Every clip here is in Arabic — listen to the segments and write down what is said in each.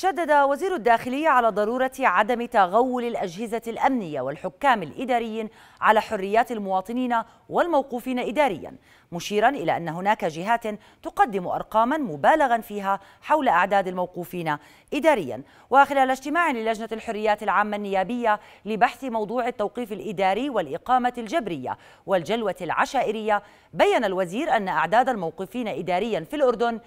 شدد وزير الداخلية على ضرورة عدم تغول الأجهزة الأمنية والحكام الإداريين على حريات المواطنين والموقوفين إداريا مشيرا إلى أن هناك جهات تقدم أرقاما مبالغا فيها حول أعداد الموقوفين إداريا وخلال اجتماع للجنة الحريات العامة النيابية لبحث موضوع التوقيف الإداري والإقامة الجبرية والجلوة العشائرية بيّن الوزير أن أعداد الموقوفين إداريا في الأردن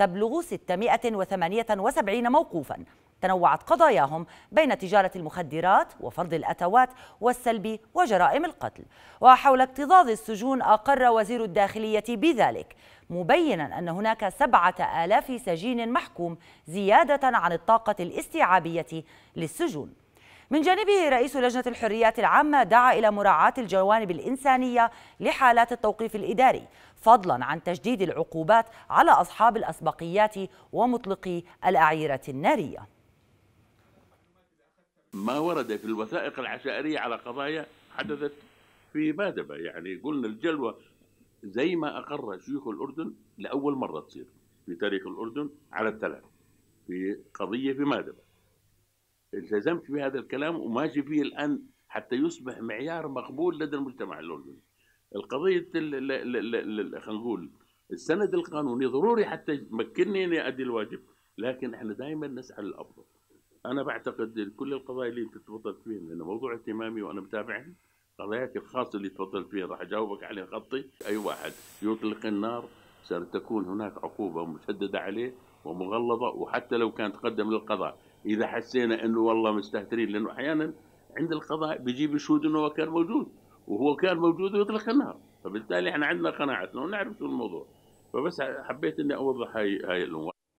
تبلغ 678 موقوفا تنوعت قضاياهم بين تجارة المخدرات وفرض الأتوات والسلب وجرائم القتل وحول اكتظاظ السجون أقر وزير الداخلية بذلك مبينا أن هناك سبعة آلاف سجين محكوم زيادة عن الطاقة الاستيعابية للسجون من جانبه رئيس لجنة الحريات العامة دعا إلى مراعاة الجوانب الإنسانية لحالات التوقيف الإداري فضلا عن تجديد العقوبات على أصحاب الأسبقيات ومطلقي الأعيرة النارية ما ورد في الوثائق العشائرية على قضايا حدثت في بادبة يعني قلنا الجلوة زي ما أقر شيوخ الأردن لأول مرة تصير في تاريخ الأردن على الثلاث في قضية في مادبة التزمت بهذا الكلام وماشي فيه الآن حتى يصبح معيار مقبول لدى المجتمع الأردني القضية خلينا نقول السند القانوني ضروري حتى يمكنني اني ادي الواجب لكن احنا دائما نسعى للافضل انا بعتقد كل القضايا اللي انت تفضلت فيها لان موضوع اهتمامي وانا متابعها قضاياك الخاصه اللي تفضلت فيها راح اجاوبك عليها خطي اي واحد يطلق النار ستكون هناك عقوبه مشدده عليه ومغلظه وحتى لو كانت تقدم للقضاء اذا حسينا انه والله مستهترين لانه احيانا عند القضاء بيجيب شهود انه كان موجود وهو كان موجود ويطلق النار فبالتالي احنا عندنا قناعتنا ونعرف شو الموضوع فبس حبيت اني اوضح هاي هاي الامور